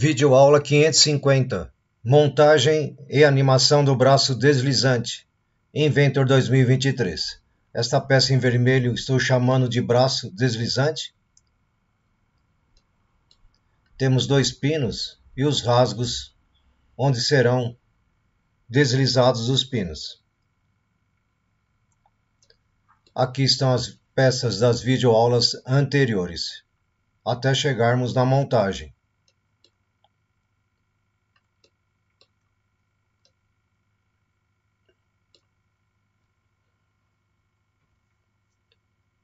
Vídeo aula 550. Montagem e animação do braço deslizante. Inventor 2023. Esta peça em vermelho estou chamando de braço deslizante. Temos dois pinos e os rasgos onde serão deslizados os pinos. Aqui estão as peças das videoaulas anteriores, até chegarmos na montagem.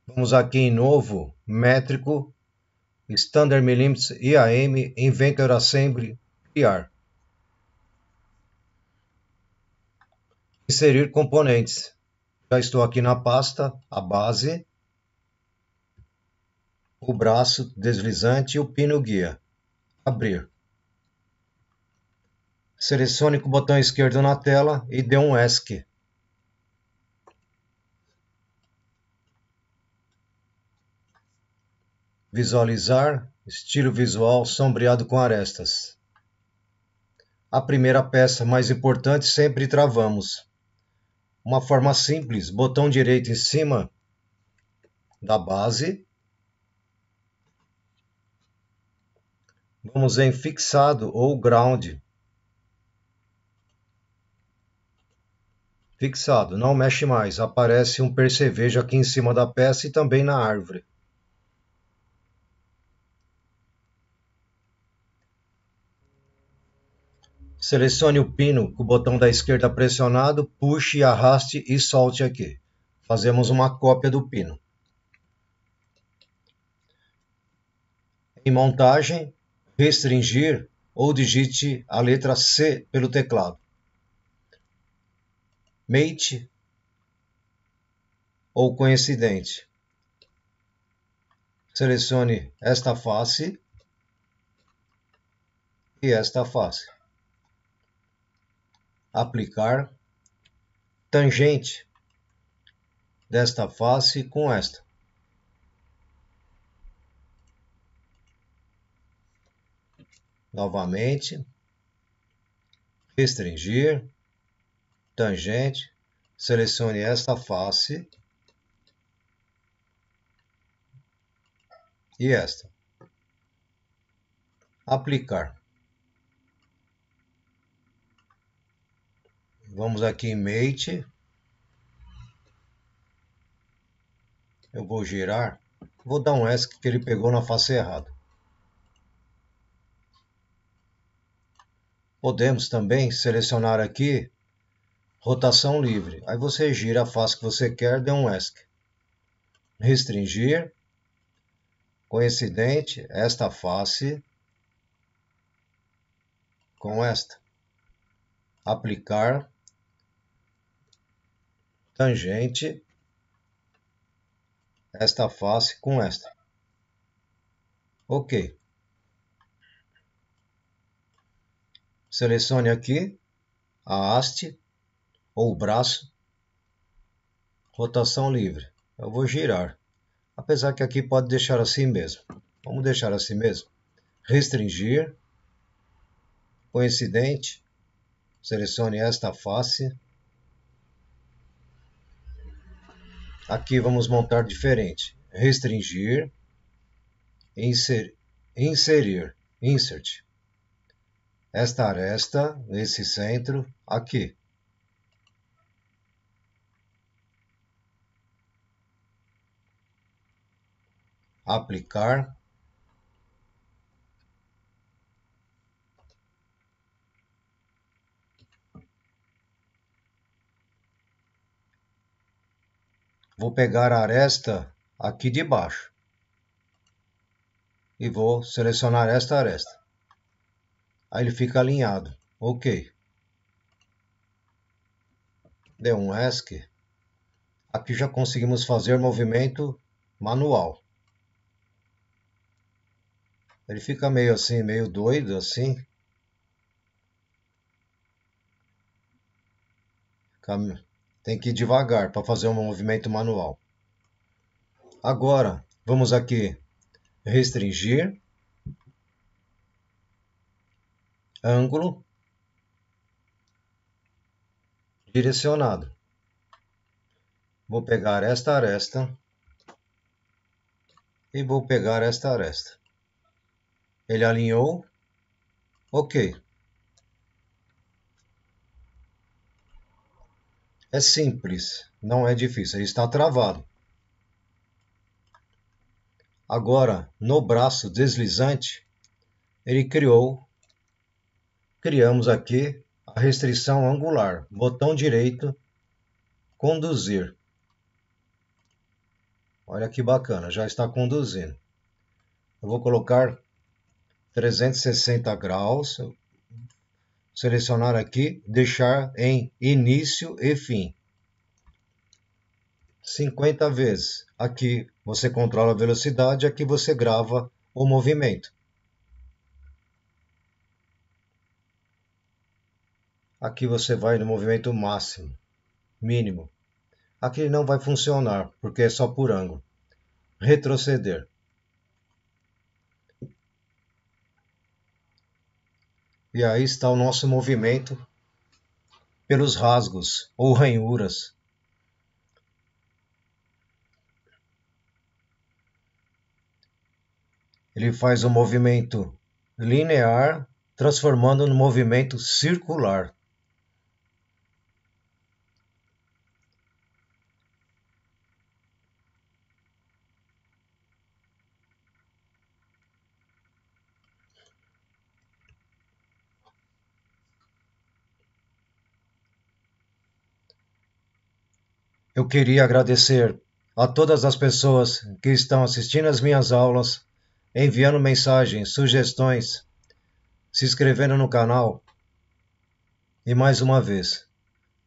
Vamos aqui em novo, métrico, standard millimeters IAM, inventor assembly, criar. Inserir componentes. Já estou aqui na pasta, a base, o braço deslizante e o pino guia. Abrir. Selecione com o botão esquerdo na tela e dê um ESC. Visualizar, estilo visual sombreado com arestas. A primeira peça mais importante sempre travamos. Uma forma simples, botão direito em cima da base. Vamos em fixado ou ground. Fixado, não mexe mais. Aparece um percevejo aqui em cima da peça e também na árvore. Selecione o pino com o botão da esquerda pressionado, puxe, arraste e solte aqui. Fazemos uma cópia do pino. Em montagem, restringir ou digite a letra C pelo teclado. Mate ou coincidente. Selecione esta face e esta face aplicar tangente desta face com esta. Novamente, restringir, tangente, selecione esta face e esta. Aplicar. Vamos aqui em Mate. Eu vou girar. Vou dar um ESC que ele pegou na face errada. Podemos também selecionar aqui rotação livre. Aí você gira a face que você quer, dê um ESC. Restringir. Coincidente, esta face com esta. Aplicar tangente esta face com esta. Ok. Selecione aqui a haste ou o braço. Rotação livre. Eu vou girar. Apesar que aqui pode deixar assim mesmo. Vamos deixar assim mesmo. Restringir. Coincidente. Selecione esta face. Aqui vamos montar diferente. Restringir, inser, inserir, insert. Esta aresta, nesse centro, aqui. Aplicar, Vou pegar a aresta aqui de baixo. E vou selecionar esta aresta. Aí ele fica alinhado. Ok. Deu um ESC. Aqui já conseguimos fazer movimento manual. Ele fica meio assim, meio doido assim. Fica tem que ir devagar para fazer um movimento manual. Agora, vamos aqui restringir, ângulo, direcionado. Vou pegar esta aresta e vou pegar esta aresta. Ele alinhou, ok. É simples, não é difícil, ele está travado. Agora, no braço deslizante, ele criou, criamos aqui a restrição angular, botão direito, conduzir. Olha que bacana, já está conduzindo. Eu vou colocar 360 graus, selecionar aqui, deixar em início e fim. 50 vezes. Aqui você controla a velocidade, aqui você grava o movimento. Aqui você vai no movimento máximo, mínimo. Aqui não vai funcionar, porque é só por ângulo. Retroceder. E aí está o nosso movimento pelos rasgos ou ranhuras. Ele faz o um movimento linear, transformando no movimento circular. Eu queria agradecer a todas as pessoas que estão assistindo às minhas aulas, enviando mensagens, sugestões, se inscrevendo no canal. E mais uma vez,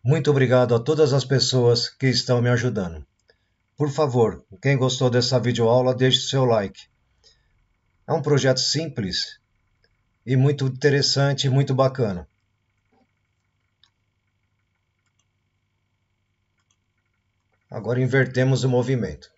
muito obrigado a todas as pessoas que estão me ajudando. Por favor, quem gostou dessa videoaula, deixe seu like. É um projeto simples e muito interessante, muito bacana. Agora invertemos o movimento.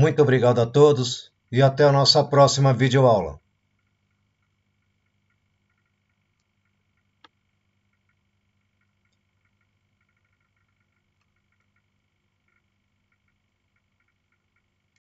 Muito obrigado a todos e até a nossa próxima videoaula.